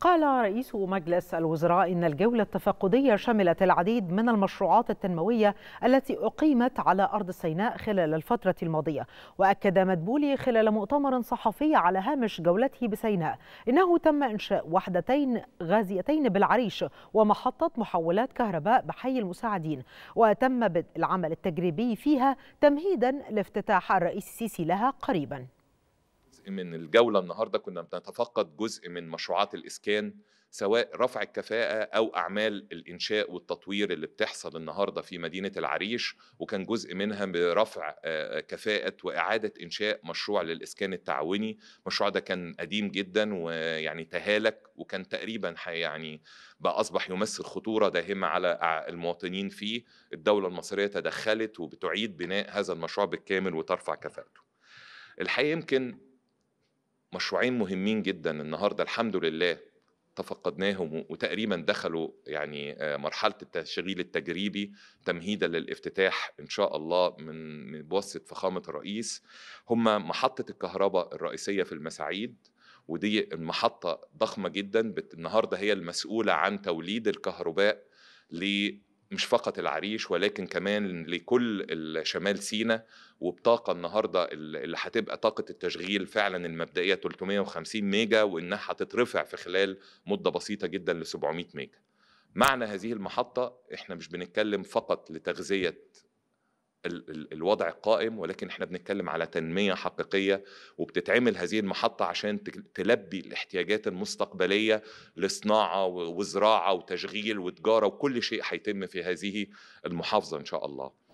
قال رئيس مجلس الوزراء إن الجولة التفقدية شملت العديد من المشروعات التنموية التي أقيمت على أرض سيناء خلال الفترة الماضية وأكد مدبولي خلال مؤتمر صحفي على هامش جولته بسيناء إنه تم إنشاء وحدتين غازيتين بالعريش ومحطة محولات كهرباء بحي المساعدين وتم بدء العمل التجريبي فيها تمهيدا لافتتاح الرئيس السيسي لها قريباً من الجولة النهاردة كنا بنتفقد جزء من مشروعات الإسكان سواء رفع الكفاءة أو أعمال الإنشاء والتطوير اللي بتحصل النهاردة في مدينة العريش وكان جزء منها برفع آه، آه، كفاءة وإعادة إنشاء مشروع للإسكان التعاوني المشروع ده كان قديم جدا ويعني تهالك وكان تقريبا يعني بقى أصبح يمثل خطورة داهمة على المواطنين فيه الدولة المصرية تدخلت وبتعيد بناء هذا المشروع بالكامل وترفع كفاءته الحقيقة يمكن مشروعين مهمين جدا النهارده الحمد لله تفقدناهم وتقريبا دخلوا يعني آه، مرحله التشغيل التجريبي تمهيدا للافتتاح ان شاء الله من بواسطه فخامه الرئيس هما محطه الكهرباء الرئيسيه في المساعيد ودي المحطه ضخمه جدا النهارده هي المسؤوله عن توليد الكهرباء مش فقط العريش ولكن كمان لكل شمال سينا وبطاقة النهاردة اللي هتبقى طاقة التشغيل فعلا المبدئية 350 ميجا وإنها هتترفع في خلال مدة بسيطة جدا ل 700 ميجا معنى هذه المحطة إحنا مش بنتكلم فقط لتغذية الوضع قائم ولكن احنا بنتكلم على تنميه حقيقيه وبتتعمل هذه المحطه عشان تلبي الاحتياجات المستقبليه لصناعه وزراعه وتشغيل وتجاره وكل شيء هيتم في هذه المحافظه ان شاء الله.